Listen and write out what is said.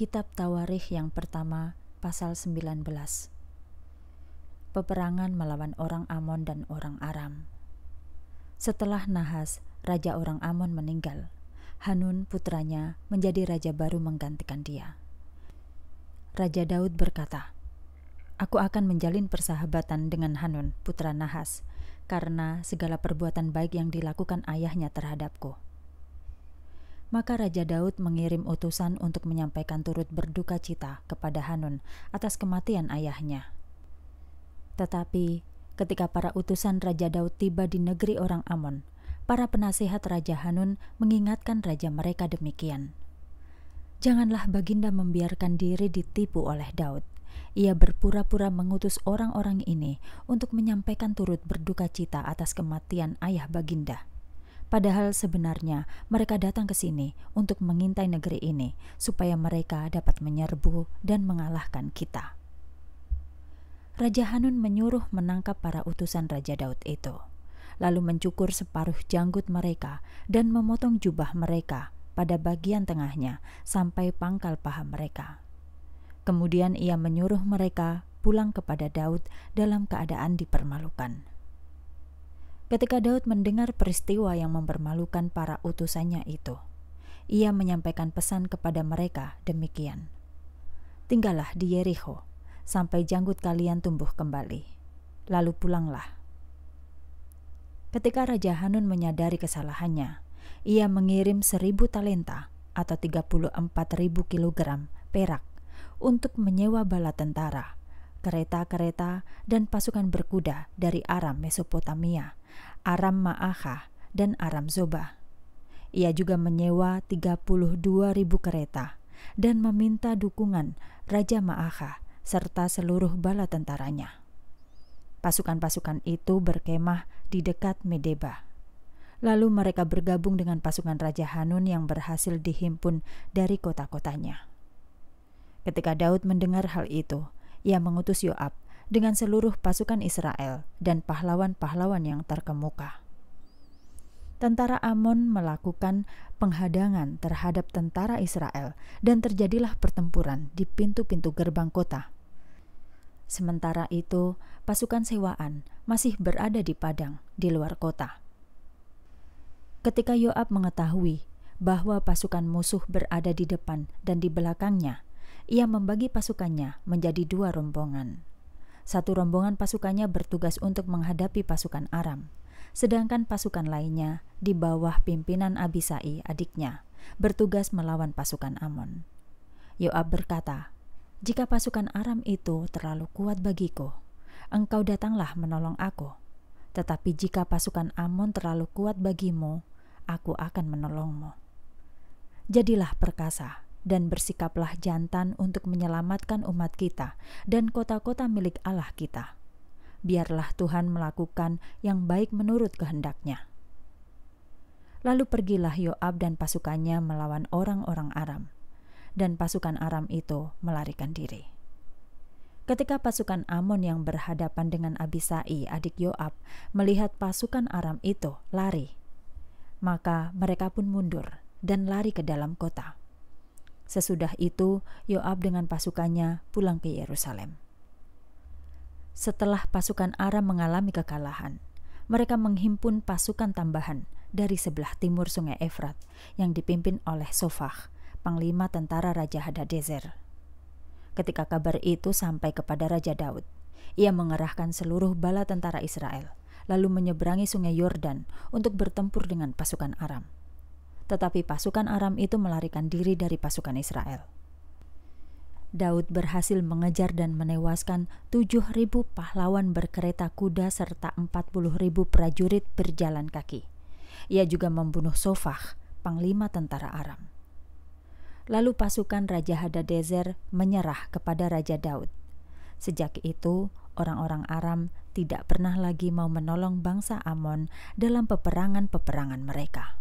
Kitab Tawarikh yang pertama, pasal 19. Peperangan melawan orang Amon dan orang Aram. Setelah Nahas, raja orang Amon meninggal. Hanun putranya menjadi raja baru menggantikan dia. Raja Daud berkata, "Aku akan menjalin persahabatan dengan Hanun, putra Nahas, karena segala perbuatan baik yang dilakukan ayahnya terhadapku." Maka Raja Daud mengirim utusan untuk menyampaikan turut berduka cita kepada Hanun atas kematian ayahnya. Tetapi ketika para utusan Raja Daud tiba di negeri orang Amon, para penasehat Raja Hanun mengingatkan raja mereka demikian. Janganlah Baginda membiarkan diri ditipu oleh Daud ia berpura-pura mengutus orang-orang ini untuk menyampaikan turut berduka cita atas kematian ayah Baginda. Padahal sebenarnya mereka datang ke sini untuk mengintai negeri ini supaya mereka dapat menyerbu dan mengalahkan kita. Raja Hanun menyuruh menangkap para utusan Raja Daud itu, lalu mencukur separuh janggut mereka dan memotong jubah mereka pada bagian tengahnya sampai pangkal paha mereka. Kemudian ia menyuruh mereka pulang kepada Daud dalam keadaan dipermalukan ketika Daud mendengar peristiwa yang mempermalukan para utusannya itu. Ia menyampaikan pesan kepada mereka demikian. Tinggallah di Yeriko sampai janggut kalian tumbuh kembali. Lalu pulanglah. Ketika Raja Hanun menyadari kesalahannya, ia mengirim seribu talenta atau 34 ribu kilogram perak untuk menyewa bala tentara kereta-kereta, dan pasukan berkuda dari Aram Mesopotamia, Aram Ma'aha, dan Aram Zoba. Ia juga menyewa 32 ribu kereta dan meminta dukungan Raja Ma'aha serta seluruh bala tentaranya. Pasukan-pasukan itu berkemah di dekat Medeba. Lalu mereka bergabung dengan pasukan Raja Hanun yang berhasil dihimpun dari kota-kotanya. Ketika Daud mendengar hal itu, ia mengutus Yoab dengan seluruh pasukan Israel dan pahlawan-pahlawan yang terkemuka. Tentara Amon melakukan penghadangan terhadap tentara Israel dan terjadilah pertempuran di pintu-pintu gerbang kota. Sementara itu, pasukan sewaan masih berada di padang di luar kota. Ketika Yoab mengetahui bahwa pasukan musuh berada di depan dan di belakangnya, ia membagi pasukannya menjadi dua rombongan. Satu rombongan pasukannya bertugas untuk menghadapi pasukan Aram, sedangkan pasukan lainnya di bawah pimpinan Abisai adiknya bertugas melawan pasukan Amon. Yoab berkata, "Jika pasukan Aram itu terlalu kuat bagiku, engkau datanglah menolong aku. Tetapi jika pasukan Amon terlalu kuat bagimu, aku akan menolongmu. Jadilah perkasa dan bersikaplah jantan untuk menyelamatkan umat kita dan kota-kota milik Allah kita. Biarlah Tuhan melakukan yang baik menurut kehendaknya. Lalu pergilah Yoab dan pasukannya melawan orang-orang Aram, dan pasukan Aram itu melarikan diri. Ketika pasukan Amon yang berhadapan dengan Abisai, adik Yoab, melihat pasukan Aram itu lari, maka mereka pun mundur dan lari ke dalam kota Sesudah itu, Yoab dengan pasukannya pulang ke Yerusalem. Setelah pasukan Aram mengalami kekalahan, mereka menghimpun pasukan tambahan dari sebelah timur sungai Efrat yang dipimpin oleh Sofah, panglima tentara Raja Hadadezer. Ketika kabar itu sampai kepada Raja Daud, ia mengerahkan seluruh bala tentara Israel, lalu menyeberangi sungai Yordan untuk bertempur dengan pasukan Aram tetapi pasukan Aram itu melarikan diri dari pasukan Israel. Daud berhasil mengejar dan menewaskan 7.000 pahlawan berkereta kuda serta 40.000 prajurit berjalan kaki. Ia juga membunuh Sofah, panglima tentara Aram. Lalu pasukan Raja Hadadezer menyerah kepada Raja Daud. Sejak itu, orang-orang Aram tidak pernah lagi mau menolong bangsa Amon dalam peperangan-peperangan mereka.